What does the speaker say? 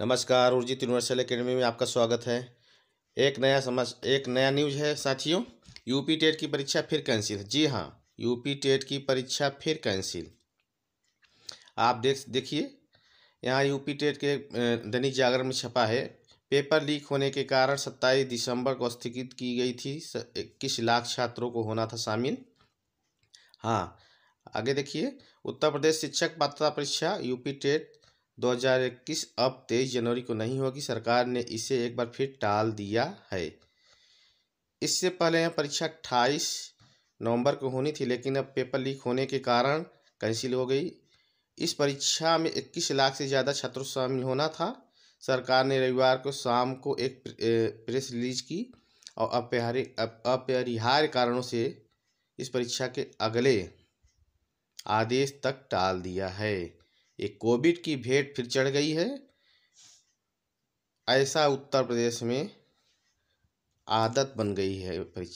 नमस्कार Urjit universal academy में आपका स्वागत है एक नया समझ एक नया न्यूज है साथियों यूपी टेट की परीक्षा फिर कैंसिल जी हाँ यूपी टेट की परीक्षा फिर कैंसिल आप देख देखिए यहाँ यूपी टेट के दैनिक जागरण में छपा है पेपर लीक होने के कारण सत्ताईस दिसंबर को स्थगित की गई थी इक्कीस लाख छात्रों को होना था शामिल हाँ आगे देखिए उत्तर प्रदेश शिक्षक पात्रता परीक्षा यूपी टेट 2021 अब तेईस जनवरी को नहीं होगी सरकार ने इसे एक बार फिर टाल दिया है इससे पहले यह परीक्षा अट्ठाईस नवंबर को होनी थी लेकिन अब पेपर लीक होने के कारण कैंसिल हो गई इस परीक्षा में 21 लाख से ज़्यादा छात्रों शामिल होना था सरकार ने रविवार को शाम को एक प्रेस रिलीज की और अपरिहार्य कारणों से इस परीक्षा के अगले आदेश तक टाल दिया है ये कोविड की भेंट फिर चढ़ गई है ऐसा उत्तर प्रदेश में आदत बन गई है